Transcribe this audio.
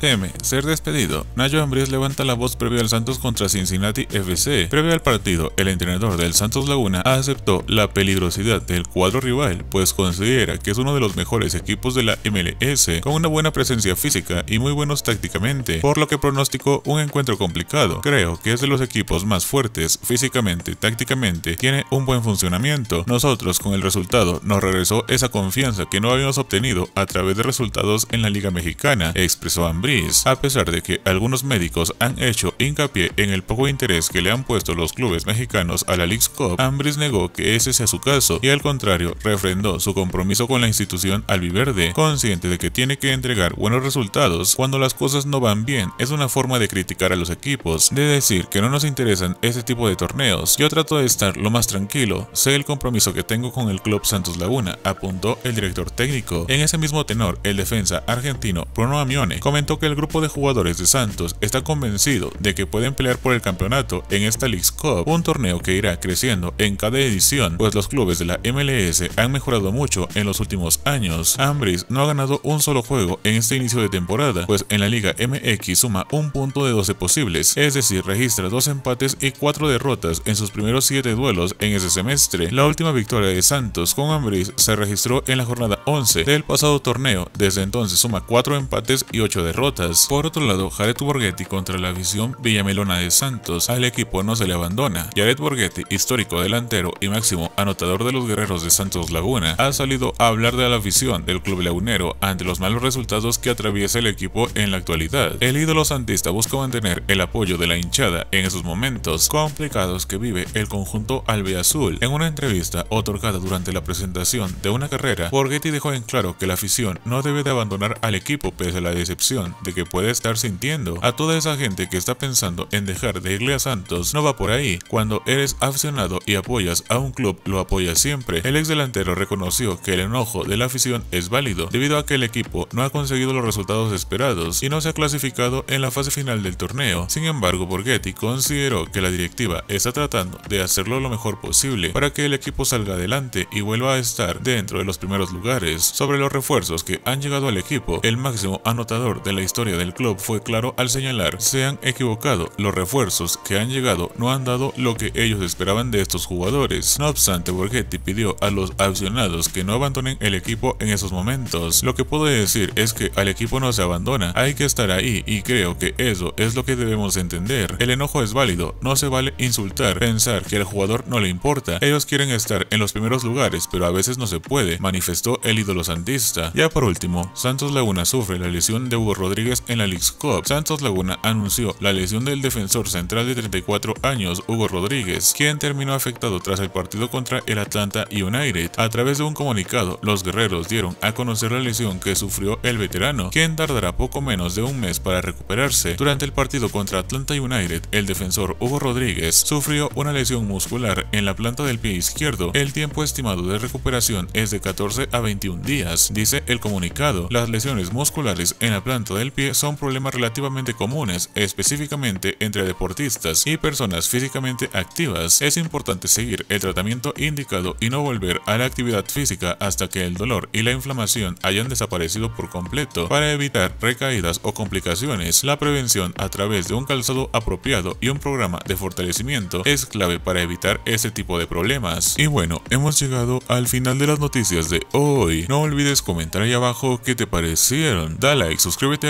Teme ser despedido. Nayo Ambriz levanta la voz previo al Santos contra Cincinnati FC. Previo al partido, el entrenador del Santos Laguna aceptó la peligrosidad del cuadro rival, pues considera que es uno de los mejores equipos de la MLS, con una buena presencia física y muy buenos tácticamente, por lo que pronosticó un encuentro complicado. Creo que es de los equipos más fuertes físicamente, tácticamente, tiene un buen funcionamiento. Nosotros con el resultado nos regresó esa confianza que no habíamos obtenido a través de resultados en la Liga Mexicana, expresó Ambriz a pesar de que algunos médicos han hecho hincapié en el poco interés que le han puesto los clubes mexicanos a la League's Cup, Ambris negó que ese sea su caso y al contrario refrendó su compromiso con la institución albiverde, consciente de que tiene que entregar buenos resultados cuando las cosas no van bien. Es una forma de criticar a los equipos, de decir que no nos interesan ese tipo de torneos. Yo trato de estar lo más tranquilo, sé el compromiso que tengo con el club Santos Laguna, apuntó el director técnico. En ese mismo tenor, el defensa argentino Bruno Amione comentó que el grupo de jugadores de Santos está convencido de que pueden pelear por el campeonato en esta League's Cup, un torneo que irá creciendo en cada edición, pues los clubes de la MLS han mejorado mucho en los últimos años. Ambris no ha ganado un solo juego en este inicio de temporada, pues en la Liga MX suma un punto de 12 posibles, es decir, registra dos empates y cuatro derrotas en sus primeros 7 duelos en ese semestre. La última victoria de Santos con Ambris se registró en la jornada 11 del pasado torneo, desde entonces suma cuatro empates y ocho derrotas. Por otro lado, Jared Borghetti contra la visión villamelona de Santos, al equipo no se le abandona. Jared Borghetti, histórico delantero y máximo anotador de los guerreros de Santos Laguna, ha salido a hablar de la visión del club lagunero ante los malos resultados que atraviesa el equipo en la actualidad. El ídolo santista busca mantener el apoyo de la hinchada en esos momentos complicados que vive el conjunto albeazul. En una entrevista otorgada durante la presentación de una carrera, Borghetti dejó en claro que la afición no debe de abandonar al equipo pese a la decepción de que puede estar sintiendo. A toda esa gente que está pensando en dejar de irle a Santos, no va por ahí. Cuando eres aficionado y apoyas a un club, lo apoyas siempre. El ex delantero reconoció que el enojo de la afición es válido, debido a que el equipo no ha conseguido los resultados esperados y no se ha clasificado en la fase final del torneo. Sin embargo, Borghetti consideró que la directiva está tratando de hacerlo lo mejor posible para que el equipo salga adelante y vuelva a estar dentro de los primeros lugares. Sobre los refuerzos que han llegado al equipo, el máximo anotador de la historia del club fue claro al señalar, se han equivocado, los refuerzos que han llegado no han dado lo que ellos esperaban de estos jugadores. No obstante, Borghetti pidió a los aficionados que no abandonen el equipo en esos momentos. Lo que puedo decir es que al equipo no se abandona, hay que estar ahí y creo que eso es lo que debemos entender. El enojo es válido, no se vale insultar, pensar que al jugador no le importa. Ellos quieren estar en los primeros lugares, pero a veces no se puede, manifestó el ídolo santista. Ya por último, Santos Laguna sufre la lesión de Hugo Rodríguez en la League Cup. Santos Laguna anunció la lesión del defensor central de 34 años, Hugo Rodríguez, quien terminó afectado tras el partido contra el Atlanta United. A través de un comunicado, los guerreros dieron a conocer la lesión que sufrió el veterano, quien tardará poco menos de un mes para recuperarse. Durante el partido contra Atlanta United, el defensor Hugo Rodríguez sufrió una lesión muscular en la planta del pie izquierdo. El tiempo estimado de recuperación es de 14 a 21 días, dice el comunicado. Las lesiones musculares en la planta el pie son problemas relativamente comunes, específicamente entre deportistas y personas físicamente activas. Es importante seguir el tratamiento indicado y no volver a la actividad física hasta que el dolor y la inflamación hayan desaparecido por completo para evitar recaídas o complicaciones. La prevención a través de un calzado apropiado y un programa de fortalecimiento es clave para evitar este tipo de problemas. Y bueno, hemos llegado al final de las noticias de hoy. No olvides comentar ahí abajo qué te parecieron. Da like, suscríbete